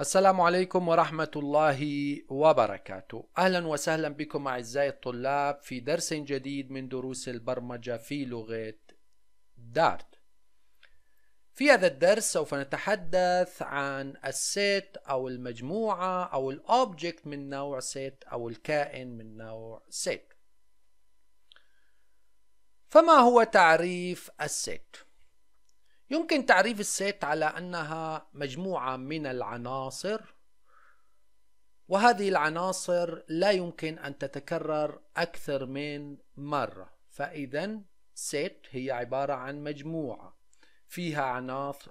السلام عليكم ورحمة الله وبركاته أهلا وسهلا بكم أعزائي الطلاب في درس جديد من دروس البرمجة في لغة دارت في هذا الدرس سوف نتحدث عن السيت أو المجموعة أو الأوبجكت من نوع سيت أو الكائن من نوع سيت فما هو تعريف السيت؟ يمكن تعريف الست على أنها مجموعة من العناصر وهذه العناصر لا يمكن أن تتكرر أكثر من مرة فإذا ست هي عبارة عن مجموعة فيها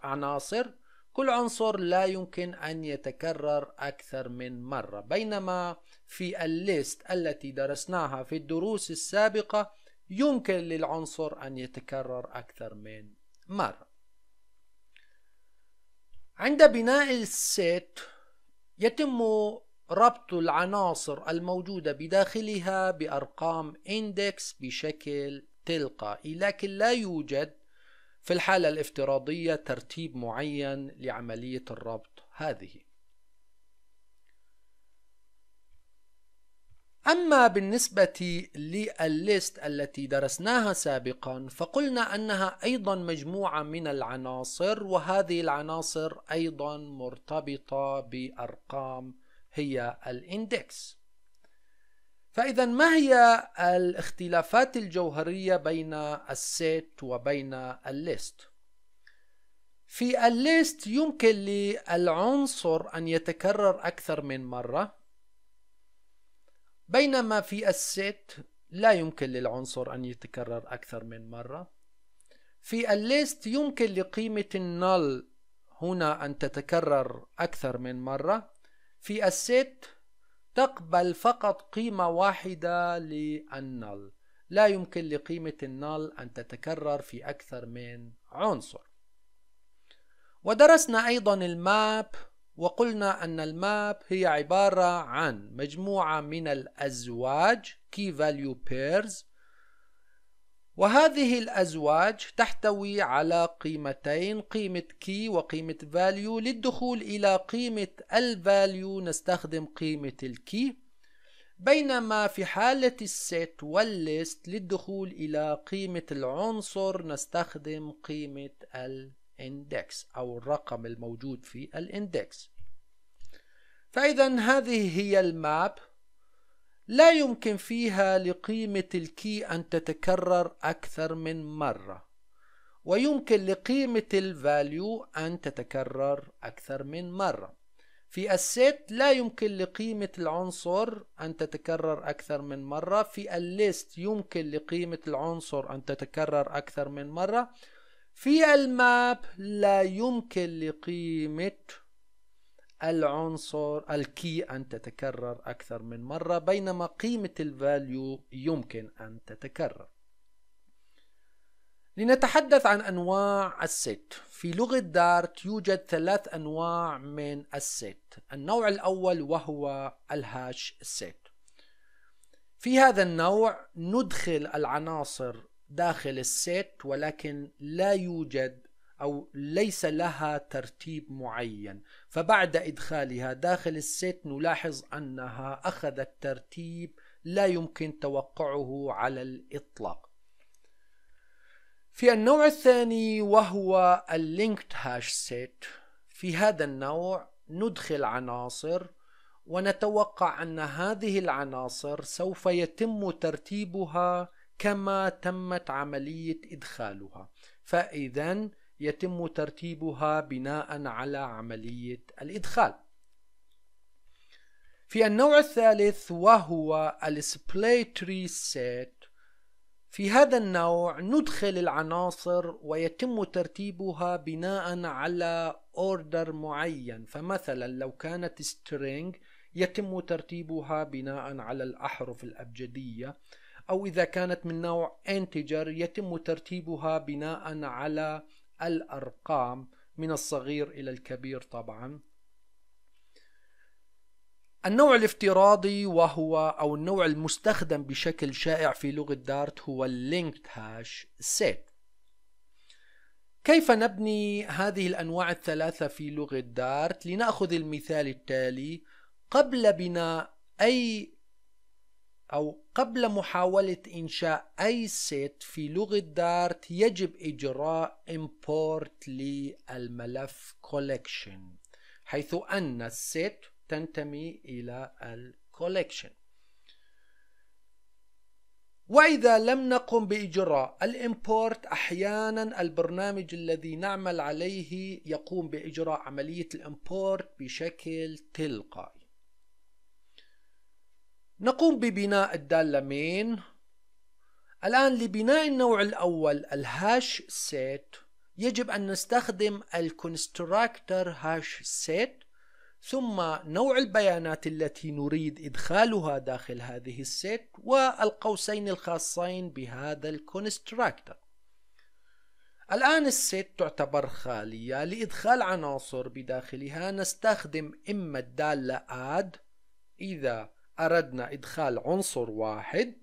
عناصر كل عنصر لا يمكن أن يتكرر أكثر من مرة بينما في الليست التي درسناها في الدروس السابقة يمكن للعنصر أن يتكرر أكثر من مرة عند بناء السيت يتم ربط العناصر الموجودة بداخلها بأرقام إندكس بشكل تلقائي لكن لا يوجد في الحالة الافتراضية ترتيب معين لعملية الربط هذه أما بالنسبة للليست التي درسناها سابقا فقلنا أنها أيضا مجموعة من العناصر وهذه العناصر أيضا مرتبطة بأرقام هي الاندكس فإذا ما هي الاختلافات الجوهرية بين السيت وبين الليست؟ في الليست يمكن للعنصر أن يتكرر أكثر من مرة بينما في الست لا يمكن للعنصر أن يتكرر أكثر من مرة في الليست يمكن لقيمة النل هنا أن تتكرر أكثر من مرة في الست تقبل فقط قيمة واحدة للنل لا يمكن لقيمة النل أن تتكرر في أكثر من عنصر ودرسنا أيضا الماب وقلنا أن الماب هي عبارة عن مجموعة من الأزواج key value pairs وهذه الأزواج تحتوي على قيمتين قيمة key وقيمة value للدخول إلى قيمة الفاليو نستخدم قيمة الكي بينما في حالة الست والليست للدخول إلى قيمة العنصر نستخدم قيمة ال اندكس أو الرقم الموجود في الاندكس فإذا هذه هي الماب لا يمكن فيها لقيمة الكي أن تتكرر أكثر من مرة ويمكن لقيمة الفاليو أن تتكرر أكثر من مرة في السيت لا يمكن لقيمة العنصر أن تتكرر أكثر من مرة في الليست يمكن لقيمة العنصر أن تتكرر أكثر من مرة في الماب لا يمكن لقيمة العنصر الكي أن تتكرر أكثر من مرة بينما قيمة الفاليو يمكن أن تتكرر لنتحدث عن أنواع الست في لغة دارت يوجد ثلاث أنواع من الست النوع الأول وهو الهاش ست في هذا النوع ندخل العناصر داخل السيت ولكن لا يوجد أو ليس لها ترتيب معين فبعد إدخالها داخل السيت نلاحظ أنها أخذت ترتيب لا يمكن توقعه على الإطلاق في النوع الثاني وهو اللينكت هاش سيت في هذا النوع ندخل عناصر ونتوقع أن هذه العناصر سوف يتم ترتيبها كما تمت عملية إدخالها فإذا يتم ترتيبها بناء على عملية الإدخال في النوع الثالث وهو تري سيت في هذا النوع ندخل العناصر ويتم ترتيبها بناء على اوردر معين فمثلا لو كانت string يتم ترتيبها بناء على الأحرف الأبجدية أو إذا كانت من نوع انتجر يتم ترتيبها بناء على الأرقام من الصغير إلى الكبير طبعا النوع الافتراضي وهو أو النوع المستخدم بشكل شائع في لغة دارت هو linked hash set كيف نبني هذه الأنواع الثلاثة في لغة دارت؟ لنأخذ المثال التالي قبل بناء أي أو قبل محاولة إنشاء أي سيت في لغة دارت يجب إجراء import للملف collection حيث أن السيت تنتمي إلى الكوليكشن وإذا لم نقم بإجراء الإمبورت أحيانا البرنامج الذي نعمل عليه يقوم بإجراء عملية الإمبورت بشكل تلقائي نقوم ببناء الدالة مين الآن لبناء النوع الأول الهاش سيت يجب أن نستخدم الكونستراكتر هاش سيت ثم نوع البيانات التي نريد إدخالها داخل هذه السيت والقوسين الخاصين بهذا الكونستراكتر الآن السيت تعتبر خالية لإدخال عناصر بداخلها نستخدم إما الدالة add إذا أردنا إدخال عنصر واحد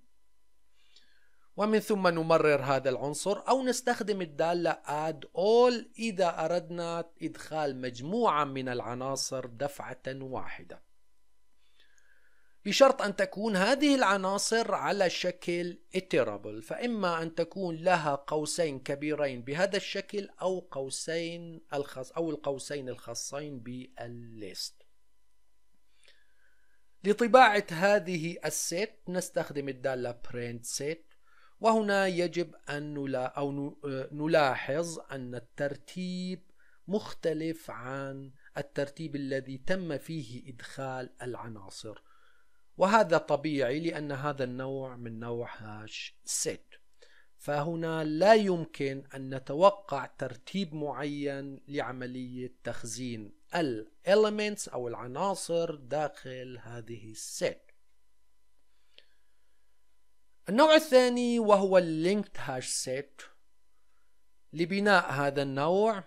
ومن ثم نمرر هذا العنصر أو نستخدم الدالة add all إذا أردنا إدخال مجموعة من العناصر دفعة واحدة بشرط أن تكون هذه العناصر على شكل iterable فإما أن تكون لها قوسين كبيرين بهذا الشكل أو قوسين الخص أو القوسين الخاصين بالليست لطباعة هذه الست نستخدم الدالة print set وهنا يجب أن نلا أو نلاحظ أن الترتيب مختلف عن الترتيب الذي تم فيه إدخال العناصر وهذا طبيعي لأن هذا النوع من نوع هاش set فهنا لا يمكن أن نتوقع ترتيب معين لعملية تخزين elements أو العناصر داخل هذه السيت النوع الثاني وهو linked hash set لبناء هذا النوع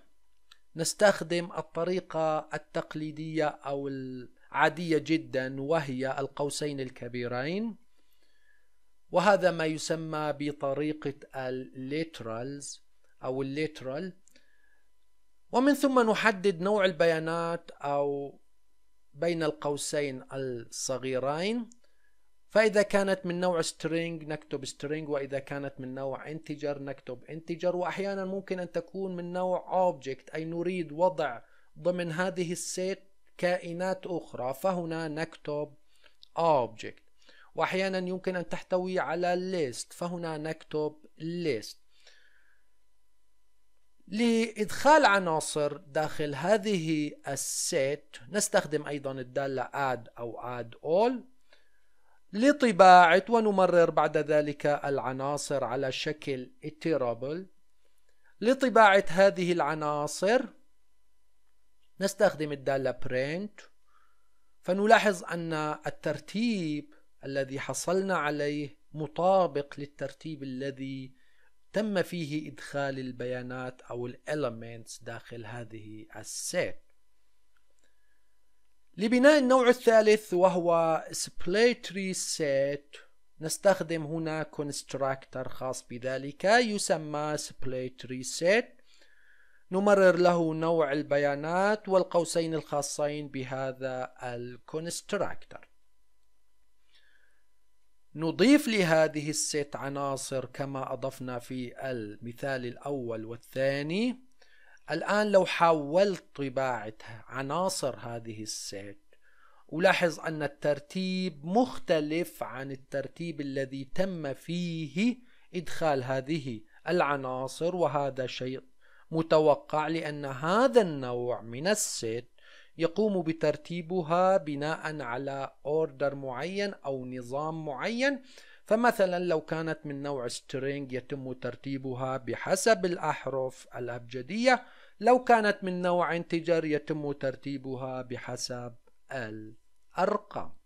نستخدم الطريقة التقليدية أو العادية جدا وهي القوسين الكبيرين وهذا ما يسمى بطريقة الليترالز أو الليترال ومن ثم نحدد نوع البيانات أو بين القوسين الصغيرين فإذا كانت من نوع string نكتب string وإذا كانت من نوع integer نكتب integer وأحيانا ممكن أن تكون من نوع object أي نريد وضع ضمن هذه السيت كائنات أخرى فهنا نكتب object وأحيانا يمكن أن تحتوي على ليست فهنا نكتب ليست لإدخال عناصر داخل هذه السيت نستخدم أيضا الدالة اد أو اد اول لطباعة ونمرر بعد ذلك العناصر على شكل iterable لطباعة هذه العناصر نستخدم الدالة print فنلاحظ أن الترتيب الذي حصلنا عليه مطابق للترتيب الذي تم فيه إدخال البيانات أو Elements داخل هذه السيت لبناء النوع الثالث وهو splatry set نستخدم هنا constructor خاص بذلك يسمى splatry set نمرر له نوع البيانات والقوسين الخاصين بهذا الكونستراكتر نضيف لهذه الست عناصر كما أضفنا في المثال الأول والثاني الآن لو حولت طباعة عناصر هذه الست ألاحظ أن الترتيب مختلف عن الترتيب الذي تم فيه إدخال هذه العناصر وهذا شيء متوقع لأن هذا النوع من الست يقوم بترتيبها بناء على اوردر معين او نظام معين فمثلا لو كانت من نوع string يتم ترتيبها بحسب الأحرف الأبجدية لو كانت من نوع integer يتم ترتيبها بحسب الأرقام